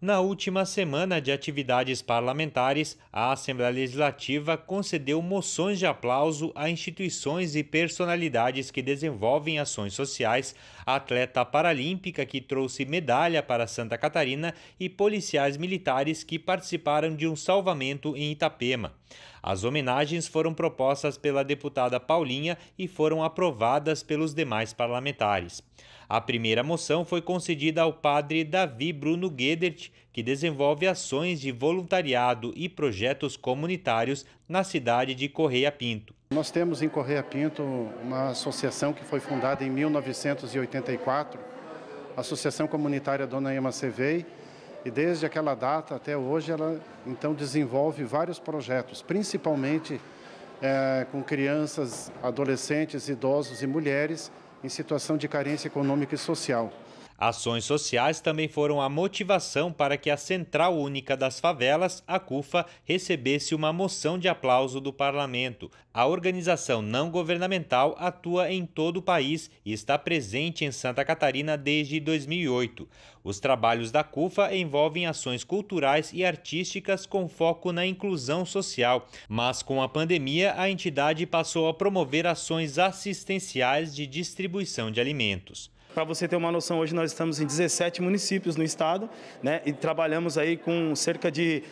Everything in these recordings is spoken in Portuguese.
Na última semana de atividades parlamentares, a Assembleia Legislativa concedeu moções de aplauso a instituições e personalidades que desenvolvem ações sociais, a atleta paralímpica que trouxe medalha para Santa Catarina e policiais militares que participaram de um salvamento em Itapema. As homenagens foram propostas pela deputada Paulinha e foram aprovadas pelos demais parlamentares. A primeira moção foi concedida ao padre Davi Bruno Gedert, que desenvolve ações de voluntariado e projetos comunitários na cidade de Correia Pinto. Nós temos em Correia Pinto uma associação que foi fundada em 1984, a Associação Comunitária Dona Ema Cevei, e desde aquela data até hoje, ela então desenvolve vários projetos, principalmente é, com crianças, adolescentes, idosos e mulheres em situação de carência econômica e social. Ações sociais também foram a motivação para que a Central Única das Favelas, a CUFA, recebesse uma moção de aplauso do parlamento. A organização não governamental atua em todo o país e está presente em Santa Catarina desde 2008. Os trabalhos da CUFA envolvem ações culturais e artísticas com foco na inclusão social, mas com a pandemia a entidade passou a promover ações assistenciais de distribuição de alimentos. Para você ter uma noção, hoje nós estamos em 17 municípios no estado né, e trabalhamos aí com cerca de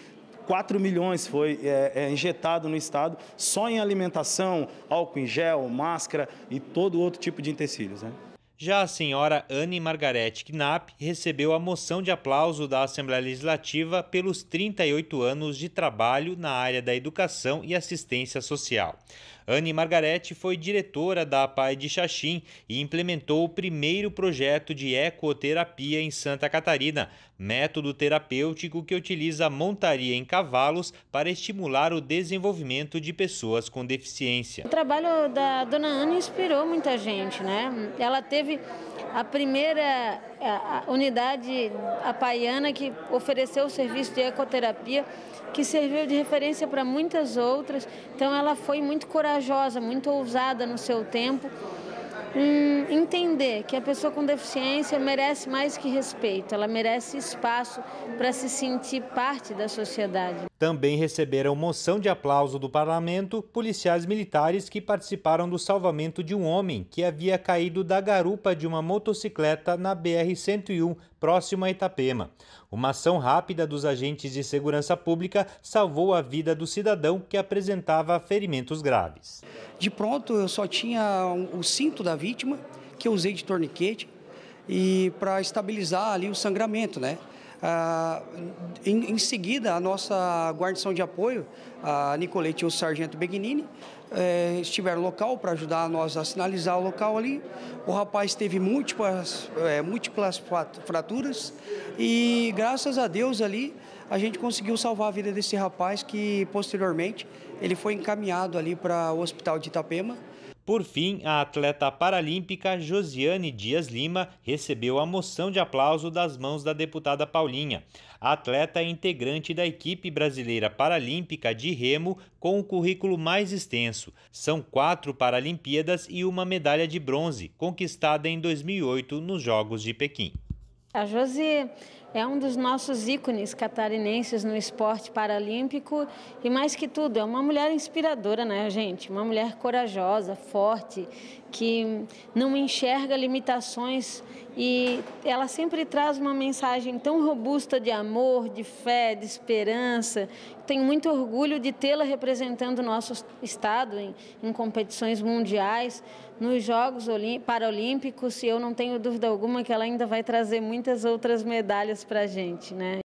4 milhões foi é, é, injetado no estado só em alimentação, álcool em gel, máscara e todo outro tipo de utensílios. Né? Já a senhora Anne Margarete Knapp recebeu a moção de aplauso da Assembleia Legislativa pelos 38 anos de trabalho na área da educação e assistência social. Anne Margarete foi diretora da PAI de Xaxim e implementou o primeiro projeto de ecoterapia em Santa Catarina, método terapêutico que utiliza montaria em cavalos para estimular o desenvolvimento de pessoas com deficiência. O trabalho da dona Anne inspirou muita gente, né? Ela teve a primeira unidade apaiana que ofereceu o serviço de ecoterapia, que serviu de referência para muitas outras. Então, ela foi muito corajosa, muito ousada no seu tempo hum, entender que a pessoa com deficiência merece mais que respeito, ela merece espaço para se sentir parte da sociedade. Também receberam moção de aplauso do parlamento policiais militares que participaram do salvamento de um homem que havia caído da garupa de uma motocicleta na BR-101, próximo a Itapema. Uma ação rápida dos agentes de segurança pública salvou a vida do cidadão que apresentava ferimentos graves. De pronto, eu só tinha o cinto da vida vítima, que eu usei de torniquete e para estabilizar ali o sangramento, né? Ah, em, em, seguida, a nossa guarnição de apoio, a Nicolete e o Sargento Begnini, eh, estiveram no local para ajudar nós a sinalizar o local ali. O rapaz teve múltiplas, eh, múltiplas fraturas e, graças a Deus, ali a gente conseguiu salvar a vida desse rapaz que, posteriormente, ele foi encaminhado ali para o hospital de Itapema por fim, a atleta paralímpica Josiane Dias Lima recebeu a moção de aplauso das mãos da deputada Paulinha. A atleta é integrante da equipe brasileira paralímpica de remo com o currículo mais extenso. São quatro Paralimpíadas e uma medalha de bronze, conquistada em 2008 nos Jogos de Pequim. A Josi é um dos nossos ícones catarinenses no esporte paralímpico e, mais que tudo, é uma mulher inspiradora, né, gente? Uma mulher corajosa, forte, que não enxerga limitações e ela sempre traz uma mensagem tão robusta de amor, de fé, de esperança. Tenho muito orgulho de tê-la representando o nosso estado em, em, competições mundiais, nos Jogos Paralímpicos, e eu não tenho dúvida alguma que ela ainda vai trazer muitas outras medalhas para a gente, né?